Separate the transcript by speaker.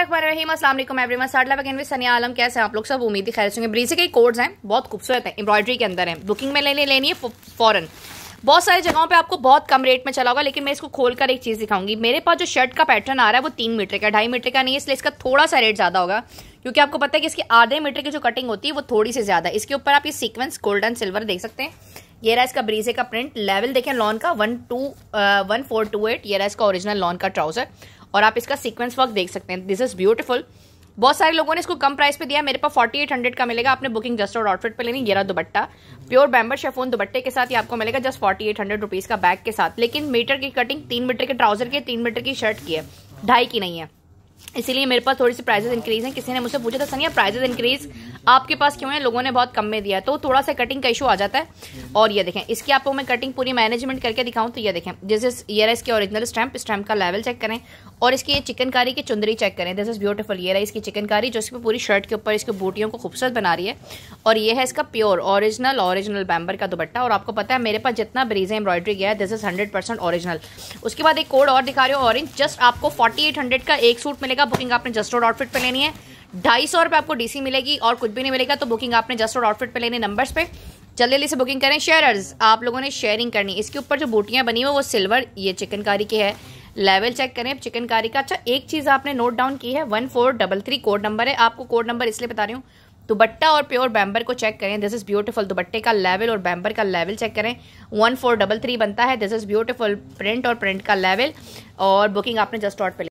Speaker 1: everyone साडला आलम कैसे आप लोग सब उम्मीद खैर होंगे ब्रीजे के कोड्स हैं बहुत खूबसूरत है एम्ब्रॉयडरी के अंदर है बुकिंग में लेने लेनी है फॉरन बहुत सारी जगहों पे आपको बहुत कम रेट में चला होगा लेकिन मैं इसको खोलकर एक चीज़ दिखाऊंगी मेरे पास जो शर्ट का पैटर्न आ रहा है वो तीन मीटर का ढाई मीटर का नहीं है इसलिए इसका थोड़ा सा रेट ज़्यादा होगा क्योंकि आपको पता है कि इसकी आधे मीटर की जो कटिंग होती है वो थोड़ी सी ज़्यादा इसके ऊपर आप ये सीक्वेंस गोल्डन सिल्वर देख सकते हैं ये रहा इसका ब्रीजे का प्रिंट लेवल देखें लॉन का one two one four two eight ये रहा इसका ओरिजिनल लॉन का ट्राउजर और आप इसका सीक्वेंस वर्क देख सकते हैं दिस इज़ ब्यूटीफुल बहुत सारे लोगों ने इसको कम प्राइस पे दिया मेरे पास फोर्टी एट हंड्रेड का मिलेगा आपने बुकिंग जस्ट और आउटफिट पे लेनी ये रहा दुपट्टा प्योर बैम्बर शेफोन दुपट्टे के साथ ही आपको मिलेगा just forty eight hundred rupees का बैग के साथ लेकिन मीटर की कटिंग तीन मीटर के ट्राउजर की तीन मीटर की शर्ट की है ढाई की नहीं है इसीलिए मेरे पास थोड़ी सी प्राइजेस इंक्रीज है किसी ने मुझसे पूछा था सनिया प्राइजेस इंक्रीज आपके पास क्यों है लोगों ने बहुत कम में दिया तो थोड़ा सा कटिंग का इशू आ जाता है और ये देखें इसकी आपको मैं कटिंग पूरी मैनेजमेंट करके दिखाऊं तो ये देखें जैसे ये रहा इसके ओरिजिनल स्टैम्प स्टैम्प का लेवल चेक करें और इसकी ये चिकनकारी की चुंदरी चेक करें दिस इज़ ब्यूटीफुल ये रहा इसकी चिकनकारी जो इसमें पूरी शर्ट के ऊपर इसके बूटियों को खूबसूरत बना रही है और ये है इसका प्योर ओरिजिनल ओरिजिनल बैम्बर का दुपट्टा और आपको पता है मेरे पास जितना ब्रीज एम्ब्रॉयडरी गया है this is hundred percent original उसके बाद एक कोड और दिखा रहे हो ऑरेंज जस्ट आपको फोर्टी एट हंड्रेड का एक सूट मिलेगा बुकिंग आपने जस्ट और आउटफिट पर लेनी है ढाई सौ रुपये आपको डीसी मिलेगी और कुछ भी नहीं मिलेगा तो बुकिंग आपने जस्ट और आउटफिट पर लेनी नंबर्स पर जल्दी जल्दी से बुकिंग करें शेयरर्स आप लोगों ने शेयरिंग करनी इसके ऊपर जो बूटियाँ बनी हुई वो सिल्वर ये चिकनकारी की है लेवल चेक करें चिकनकारी का अच्छा एक चीज़ आपने नोट डाउन की है one four double three code number है आपको कोड नंबर इसलिए बता रही हूँ दुबट्टा और प्योर बैम्बर को चेक करें दिस इज़ ब्यूटीफुल दुबट्टे का लेवल और बैम्बर का लेवल चेक करें वन फोर डबल थ्री बनता है दिस इज़ ब्यूटीफुल प्रिंट और प्रिंट का लेवल और बुकिंग आपने जस्ट ऑट पर